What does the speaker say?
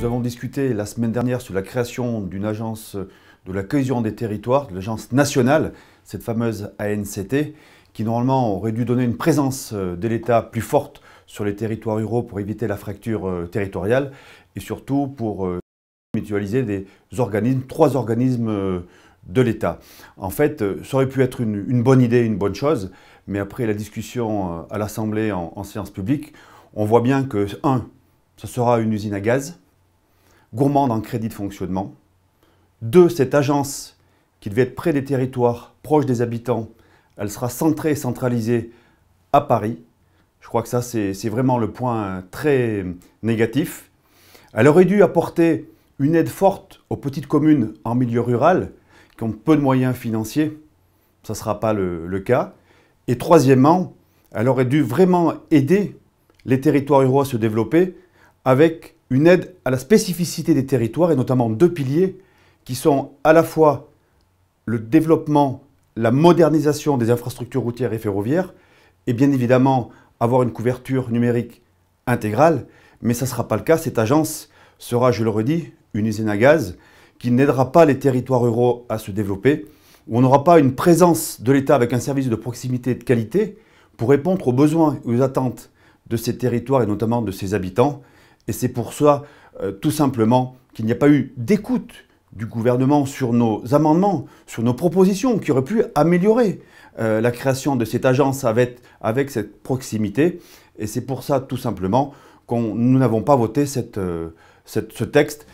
Nous avons discuté la semaine dernière sur la création d'une agence de la cohésion des territoires, de l'agence nationale, cette fameuse ANCT, qui normalement aurait dû donner une présence euh, de l'État plus forte sur les territoires ruraux pour éviter la fracture euh, territoriale et surtout pour euh, mutualiser des organismes, trois organismes de l'État. En fait, ça aurait pu être une, bonne idée, une bonne chose, mais après la discussion à l'Assemblée en, en séance publique, on voit bien que, un, ça sera une usine à gaz, gourmande en crédit de fonctionnement. Deux, cette agence qui devait être près des territoires, proche des habitants, elle sera centrée et centralisée à Paris. Je crois que ça, c'est vraiment le point euh, très négatif. Elle aurait dû apporter une aide forte aux petites communes en milieu rural qui ont peu de moyens financiers. Ça ne sera pas le, le, cas. Et troisièmement, elle aurait dû vraiment aider les territoires ruraux à se développer avec une aide à la spécificité des territoires et notamment deux piliers qui sont à la fois le développement, la modernisation des infrastructures routières et ferroviaires et bien évidemment avoir une couverture numérique intégrale, mais ça ne sera pas le cas. Cette agence sera, je le redis, une usine à gaz qui n'aidera pas les territoires ruraux à se développer, où on n'aura pas une présence de l'État avec un service de proximité de qualité pour répondre aux besoins et aux attentes de ces territoires et notamment de ses habitants. Et c'est pour ça, euh, tout simplement, qu'il n'y a pas eu d'écoute du gouvernement sur nos amendements, sur nos propositions qui auraient pu améliorer euh, la création de cette agence avec, cette proximité. Et c'est pour ça, tout simplement, que nous n'avons pas voté euh, ce texte.